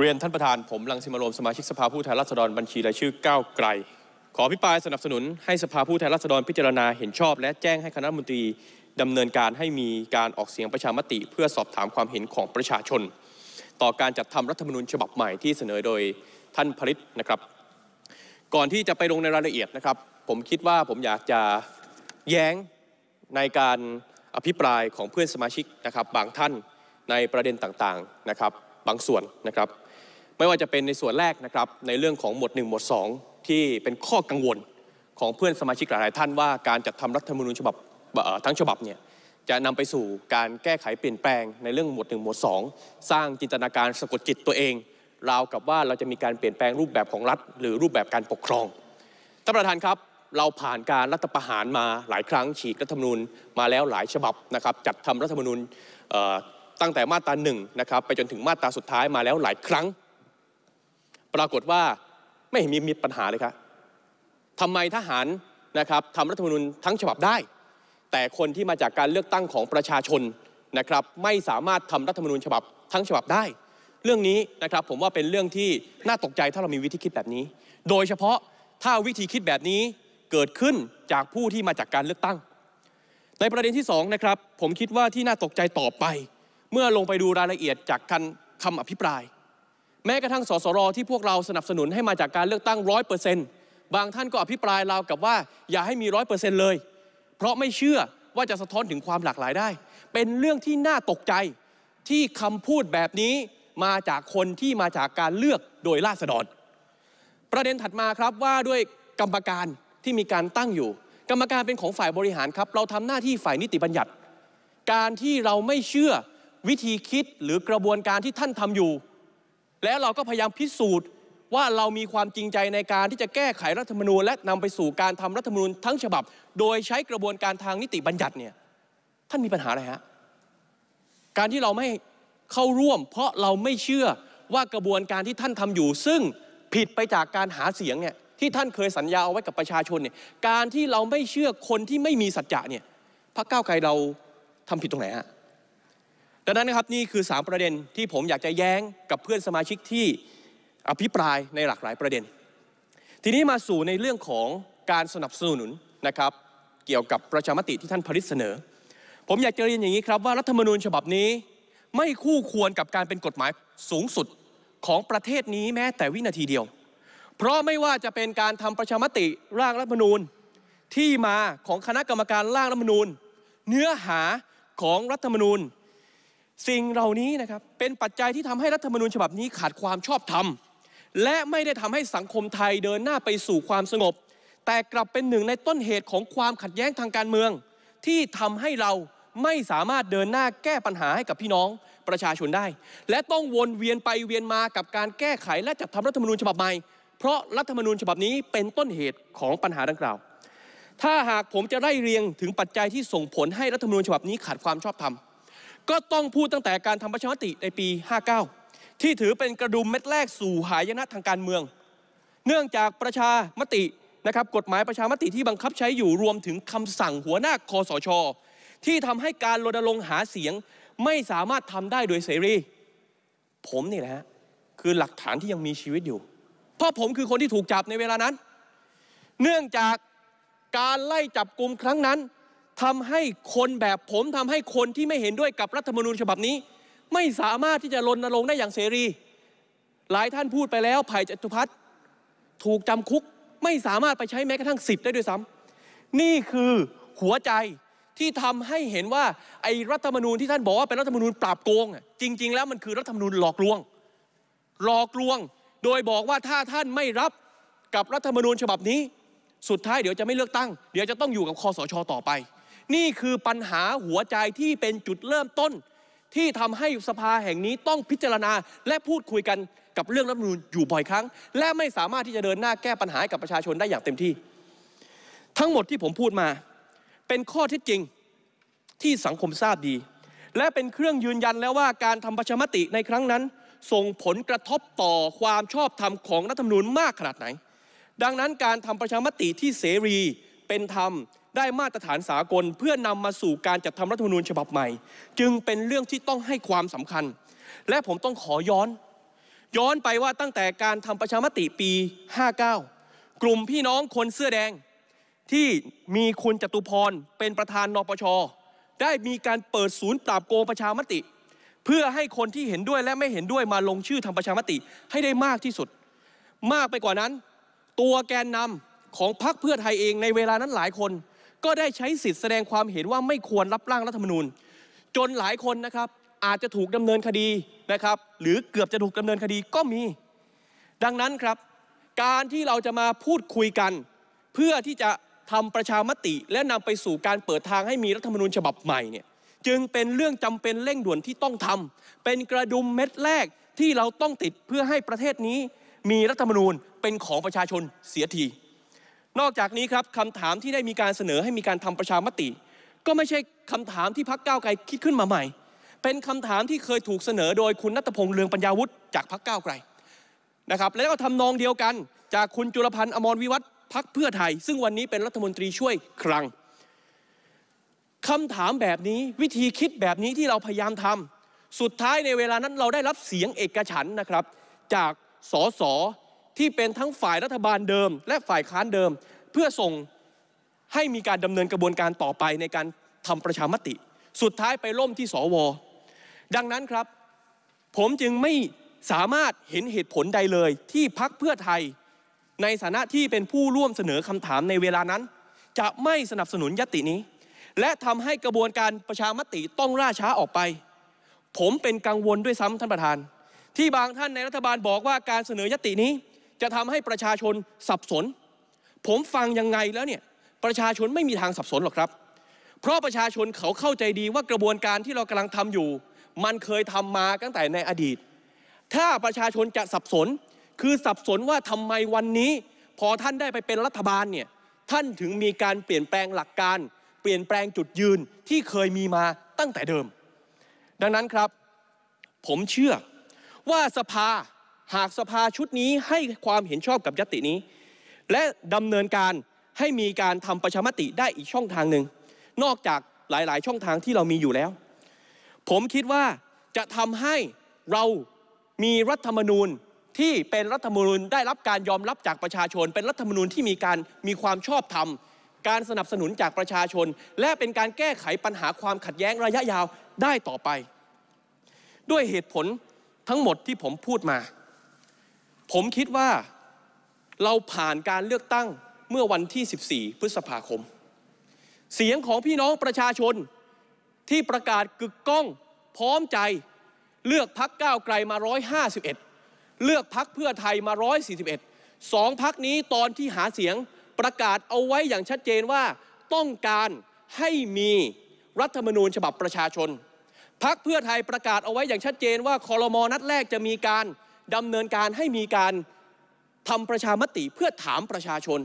เรียนท่านประธานผมลังสิมารมสมาชิกสภาผู้แทนราษฎรบัญชี รายชื่อก้าวไกล ขอพิปายสนับสนุนให้สภาผู้แทนราษฎรพิจารณาเห็นชอบและแจ้งให้คณะมนตรีดำเนินการให้มีการออกเสียงประชามติ เพื่อสอบถามความเห็นของประชาชน ต่อการจัดทำรัฐธรรมนูญฉบับใหม่ที่เสนอโดยท่านผลิตนะครับ ก่อนที่จะไปลงในรายละเอียดนะครับ ผมคิดว่าผมอยากจะแย้งในการอภิปรายของเพื่อนสมาชิกนะครับบางท่านในประเด็นต่าง ๆนะครับ บางส่วนนะครับไม่ว่าจะเป็นในส่วนแรกนะครับ ในเรื่องของหมวด1หมวด2 ที่เป็นข้อกังวลของเพื่อนสมาชิกหลายท่านว่าการจัดทำรัฐธรรมนูญฉบับทั้งฉบับเนี่ยจะนำไปสู่การแก้ไขเปลี่ยนแปลงในเรื่องหมวด1หมวด2 สร้างจินตนาการสะกดจิตตัวเองราวกับว่าเราจะมีการเปลี่ยนแปลงรูปแบบของรัฐหรือรูปแบบการปกครองท่านประธานครับเราผ่านการรัฐประหารมาหลายครั้ง ฉีกรัฐธรรมนูญมาแล้วหลายฉบับนะครับจัดทำรัฐธรรมนูญตั้งแต่มาตราหนึ่งนะครับไปจนถึงมาตราสุดท้ายมาแล้วหลายครั้งปรากฏว่าไม่เหมีมีปัญหาเลยครับทำไมทหารนะครับทำรัฐธรรมนูญทั้งฉบับได้ แต่คนที่มาจากการเลือกตั้งของประชาชนนะครับไม่สามารถทำรัฐธรรมนูญฉบับทั้งฉบับได้ เรื่องนี้นะครับผมว่าเป็นเรื่องที่น่าตกใจถ้าเรามีวิธีคิดแบบนี้ โดยเฉพาะถ้าวิธีคิดแบบนี้เกิดขึ้นจากผู้ที่มาจากการเลือกตั้ง ในประเด็นที่2นะครับผมคิดว่าที่น่าตกใจต่อไป เมื่อลงไปดูรายละเอียดจากการคำอภิปรายแม้กระทั่งสสรที่พวกเราสนับสนุนให้มาจากการเลือกตั้งร้อยเปอร์เซ็นต์บางท่านก็อภิปรายเรากับว่า อย่าให้มีร้อยเปอร์เซ็นต์เลย เพราะไม่เชื่อว่าจะสะท้อนถึงความหลากหลายได้ เป็นเรื่องที่น่าตกใจที่คำพูดแบบนี้มาจากคนที่มาจากการเลือกโดยราษฎรประเด็นถัดมาครับว่าด้วยกรรมการที่มีการตั้งอยู่ กรรมการเป็นของฝ่ายบริหารครับเราทำหน้าที่ฝ่ายนิติบัญญัติ การที่เราไม่เชื่อวิธีคิดหรือกระบวนการที่ท่านทำอยู่แล้วเราก็พยายามพิสูจน์ว่าเรามีความจริงใจในการที่จะแก้ไขรัฐธรรมนูญ และนำไปสู่การทำรัฐธรรมนูญทั้งฉบับ โดยใช้กระบวนการทางนิติบัญญัติเนี่ยท่านมีปัญหาอะไรฮะการที่เราไม่เข้าร่วมเพราะเราไม่เชื่อว่ากระบวนการที่ท่านทำอยู่ ซึ่งผิดไปจากการหาเสียงเนี่ยที่ท่านเคยสัญญาเอาไว้กับประชาชนเนี่ยการที่เราไม่เชื่อคนที่ไม่มีสัจจะเนี่ยพระเก้าไกลเราทำผิดตรงไหนฮะดังนั้นนะครับ นี่คือ 3 ประเด็นที่ผมอยากจะแย้งกับเพื่อนสมาชิกที่อภิปรายในหลากหลายประเด็น ทีนี้มาสู่ในเรื่องของการสนับสนุนนะครับ เกี่ยวกับประชามติที่ท่านผลิตเสนอ ผมอยากจะเรียนอย่างนี้ครับว่ารัฐธรรมนูญฉบับนี้ ไม่คู่ควรกับการเป็นกฎหมายสูงสุดของประเทศนี้แม้แต่วินาทีเดียว เพราะไม่ว่าจะเป็นการทำประชามติร่างรัฐธรรมนูญ ที่มาของคณะกรรมการร่างรัฐธรรมนูญ เนื้อหาของรัฐธรรมนูญสิ่งเหล่านี้นะครับเป็นปัจจัยที่ทำให้รัฐธรรมนูญฉบับนี้ขาดความชอบธรรมและไม่ได้ทำให้สังคมไทยเดินหน้าไปสู่ความสงบ แต่กลับเป็นหนึ่งในต้นเหตุของความขัดแย้งทางการเมือง ที่ทำให้เราไม่สามารถเดินหน้าแก้ปัญหาให้กับพี่น้องประชาชนได้ และต้องวนเวียนไปเวียนมากับการแก้ไขและจัดทำรัฐธรรมนูญฉบับใหม่เพราะรัฐธรรมนูญฉบับนี้ เป็นต้นเหตุของปัญหาดังกล่าวถ้าหากผมจะไล่เรียงถึงปัจจัยที่ส่งผลให้รัฐธรรมนูญฉบับนี้ขาดความชอบธรรมก็ต้องพูดตั้งแต่การทำประชามติในปี 59 ที่ถือเป็นกระดุมเม็ดแรกสู่หายนะทางการเมือง เนื่องจากประชามติ นะครับ กฎหมายประชามติที่บังคับใช้อยู่รวมถึงคำสั่งหัวหน้าคอสช ที่ทำให้การรณรงค์หาเสียงไม่สามารถทำได้โดยเสรี ผมนี่แหละ คือหลักฐานที่ยังมีชีวิตอยู่ เพราะผมคือคนที่ถูกจับในเวลานั้น เนื่องจากการไล่จับกลุ่มครั้งนั้นทำให้คนแบบผมทำให้คนที่ไม่เห็นด้วยกับรัฐธรรมนูญฉบับนี้ ไม่สามารถที่จะรณรงค์ได้อย่างเสรี หลายท่านพูดไปแล้วภผ่จตุพัฒน์ถูกจำคุกไม่สามารถไปใช้แม้กระทั่งสิทธิ์ได้ด้วยซ้ำ นี่คือหัวใจที่ทำให้เห็นว่าไอ้รัฐธรรมนูญที่ท่านบอกว่าเป็นรัฐธรรมนูญปราบโกงจริง ๆ แล้วมันคือรัฐธรรมนูญหลอกลวงหลอกลวงโดยบอกว่าถ้าท่านไม่รับกับรัฐธรรมนูญฉบับนี้ สุดท้ายเดี๋ยวจะไม่เลือกตั้ง เดี๋ยวจะต้องอยู่กับคอสชต่อไปนี่คือปัญหาหัวใจที่เป็นจุดเริ่มต้นที่ทำให้สภาแห่งนี้ต้องพิจารณา และพูดคุยกันกับเรื่องรัฐมนูลอยู่บ่อยครั้ง และไม่สามารถที่จะเดินหน้าแก้ปัญหากับประชาชนได้อย่างเต็มที่ ทั้งหมดที่ผมพูดมา เป็นข้อเท็จจริงที่สังคมทราบดี และเป็นเครื่องยืนยันแล้วว่าการทำประชามติในครั้งนั้น ส่งผลกระทบต่อความชอบธรรมของรัฐมนูญมากขนาดไหน ดังนั้นการทำประชามติที่เสรีเป็นธรรมได้มาตรฐานสากลเพื่อนำมาสู่การจัดทำรัฐธรรมนูญฉบับใหม่ จึงเป็นเรื่องที่ต้องให้ความสำคัญ และผมต้องขอย้อน ย้อนไปว่าตั้งแต่การทำประชามติปี 59 กลุ่มพี่น้องคนเสื้อแดงที่มีคุณจตุพรเป็นประธานนปชได้มีการเปิดศูนย์ปราบโกงประชามติ เพื่อให้คนที่เห็นด้วยและไม่เห็นด้วยมาลงชื่อทำประชามติให้ได้มากที่สุด มากไปกว่านั้น ตัวแกนนำของพรรคเพื่อไทยเองในเวลานั้นหลายคนก็ได้ใช้สิทธิ์แสดงความเห็นว่าไม่ควรรับร่างรัฐธรรมนูญ จนหลายคนนะครับอาจจะถูกดำเนินคดีนะครับหรือเกือบจะถูกดำเนินคดีก็มี ดังนั้นครับ การที่เราจะมาพูดคุยกัน เพื่อที่จะทำประชามติ และนำไปสู่การเปิดทางให้มีรัฐธรรมนูญฉบับใหม่เนี่ยจึงเป็นเรื่องจำเป็นเร่งด่วนที่ต้องทำเป็นกระดุมเม็ดแรกที่เราต้องติดเพื่อให้ประเทศนี้มีรัฐธรรมนูญเป็นของประชาชนเสียทีนอกจากนี้ครับคำถามที่ได้มีการเสนอให้มีการทำประชามติ ก็ไม่ใช่คำถามที่พักเก้าไกลคิดขึ้นมาใหม่ เป็นคำถามที่เคยถูกเสนอโดยคุณนัทพงษ์เลืองปัญญาวุฒิจากพักเก้าไกลนะครับแล้วก็ทำนองเดียวกัน จากคุณจุลพันธ์อมรวิวัฒพักเพื่อไทย ซึ่งวันนี้เป็นรัฐมนตรีช่วยครังคำถามแบบนี้วิธีคิดแบบนี้ที่เราพยายามทำสุดท้ายในเวลานั้นเราได้รับเสียงเอกฉันนะครับ จากสสที่เป็นทั้งฝ่ายรัฐบาลเดิมและฝ่ายค้านเดิมเพื่อส่งให้มีการดำเนินกระบวนการต่อไปในการทำประชามติ สุดท้ายไปล่มที่สวดังนั้นครับผมจึงไม่สามารถเห็นเหตุผลใดเลย ที่พักเพื่อไทยในฐานะที่เป็นผู้ร่วมเสนอคำถามในเวลานั้น จะไม่สนับสนุนยตินี้ และทำให้กระบวนการประชามติต้องล่าช้าออกไป ผมเป็นกังวลด้วยซ้ำท่านประธาน ที่บางท่านในรัฐบาลบอกว่าการเสนอยตินี้จะทำให้ประชาชนสับสน ผมฟังยังไงแล้วเนี่ยประชาชนไม่มีทางสับสนหรอกครับ เพราะประชาชนเขาเข้าใจดีว่ากระบวนการที่เรากำลังทำอยู่ มันเคยทำมาตั้งแต่ในอดีต ถ้าประชาชนจะสับสนคือสับสนว่าทำไมวันนี้ พอท่านได้ไปเป็นรัฐบาลเนี่ยท่านถึงมีการเปลี่ยนแปลงหลักการ เปลี่ยนแปลงจุดยืนที่เคยมีมาตั้งแต่เดิม ดังนั้นครับ ผมเชื่อว่าสภาหากสภาชุดนี้ให้ความเห็นชอบกับยตินี้ และดำเนินการให้มีการทำประชามติได้อีกช่องทางหนึ่งนอกจากหลายๆ ช่องทางที่เรามีอยู่แล้ว ผมคิดว่าจะทำให้เรามีรัฐธรรมนูญที่เป็นรัฐธรรมนูญได้รับการยอมรับจากประชาชน เป็นรัฐธรรมนูญที่มีการมีความชอบธรรม การสนับสนุนจากประชาชน และเป็นการแก้ไขปัญหาความขัดแย้งระยะยาวได้ต่อไป ด้วยเหตุผลทั้งหมดที่ผมพูดมาผมคิดว่าเราผ่านการเลือกตั้งเมื่อวันที่ 14 พฤษภาคม เสียงของพี่น้องประชาชนที่ประกาศกึกก้องพร้อมใจเลือกพักก้าวไกลมา 151 เลือกพักเพื่อไทยมา 141สองพักนี้ตอนที่หาเสียงประกาศเอาไว้อย่างชัดเจนว่าต้องการให้มีรัฐธรรมนูญฉบับประชาชนพักเพื่อไทยประกาศเอาไว้อย่างชัดเจน ว่าคอรมอนัดแรกจะมีการดำเนินการให้มีการ ทำประชามติเพื่อถามประชาชน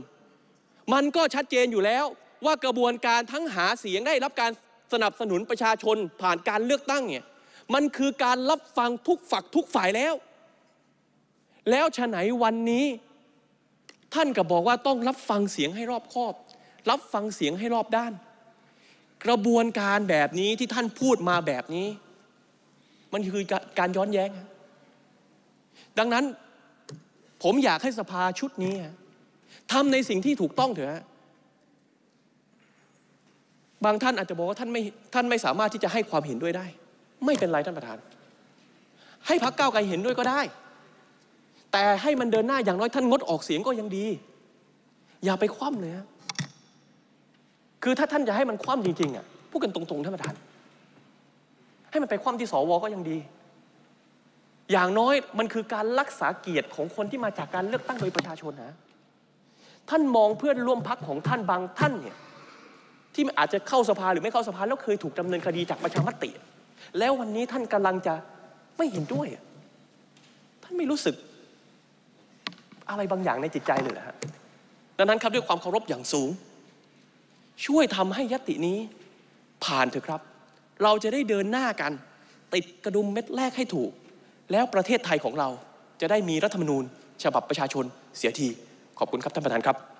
มันก็ชัดเจนอยู่แล้วว่ากระบวนการทั้งหาเสียงได้รับการสนับสนุนประชาชนผ่านการเลือกตั้งเนี่ย มันคือการรับฟังทุกฝักทุกฝ่ายแล้ว แล้วฉะไหนวันนี้ ท่านก็บบอกว่าต้องรับฟังเสียงให้รอบคอบ รับฟังเสียงให้รอบด้าน กระบวนการแบบนี้ที่ท่านพูดมาแบบนี้ มันคือการย้อนแย้งดังนั้นผมอยากให้สภาชุดนี้ทำในสิ่งที่ถูกต้องเถอะบางท่านอาจจะบอกว่าท่านไม่ท่านไม่สามารถที่จะให้ความเห็นด้วยได้ ไม่เป็นไรท่านประธาน ให้พักเก้าไกลเห็นด้วยก็ได้ แต่ให้มันเดินหน้าอย่างน้อยท่านงดออกเสียงก็ยังดี อย่าไปคว่ำเลยฮะคือถ้าท่านจะให้มันคว่ำจริงๆอ่ะพูดกันตรงๆท่านประธาน ให้มันไปคว่ำที่สวก็ยังดีอย่างน้อยมันคือการรักษาเกียรติของคนที่มาจากการเลือกตั้งโดยประชาชนนะ ท่านมองเพื่อนร่วมพักของท่านบางท่านเนี่ย ที่อาจจะเข้าสภาหรือไม่เข้าสภาแล้วเคยถูกดำเนินคดีจากประชามติแล้ววันนี้ท่านกำลังจะไม่เห็นด้วย ท่านไม่รู้สึกอะไรบางอย่างในจิตใจเลยนะฮะดังนั้นครับด้วยความเคารพอย่างสูง ช่วยทำให้ยตินี้ผ่านเถอะครับ เราจะได้เดินหน้ากันติดกระดุมเม็ดแรกให้ถูกแล้วประเทศไทยของเราจะได้มีรัฐธรรมนูญ ฉบับประชาชนเสียที ขอบคุณครับ ท่านประธานครับ